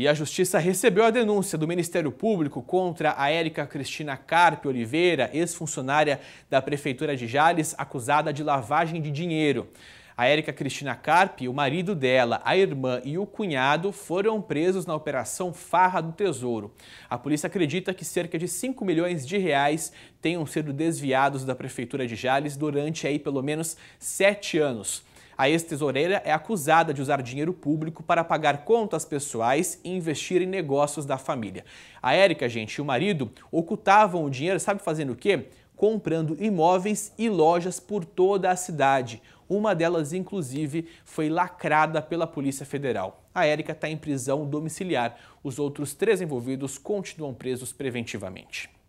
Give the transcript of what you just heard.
E a justiça recebeu a denúncia do Ministério Público contra a Érica Cristina Carpe Oliveira, ex-funcionária da Prefeitura de Jales, acusada de lavagem de dinheiro. A Érica Cristina Carpe, o marido dela, a irmã e o cunhado foram presos na Operação Farra do Tesouro. A polícia acredita que cerca de 5 milhões de reais tenham sido desviados da Prefeitura de Jales durante aí pelo menos sete anos. A ex-tesoureira é acusada de usar dinheiro público para pagar contas pessoais e investir em negócios da família. A Érica, gente, e o marido ocultavam o dinheiro, sabe fazendo o quê? Comprando imóveis e lojas por toda a cidade. Uma delas, inclusive, foi lacrada pela Polícia Federal. A Érica está em prisão domiciliar. Os outros três envolvidos continuam presos preventivamente.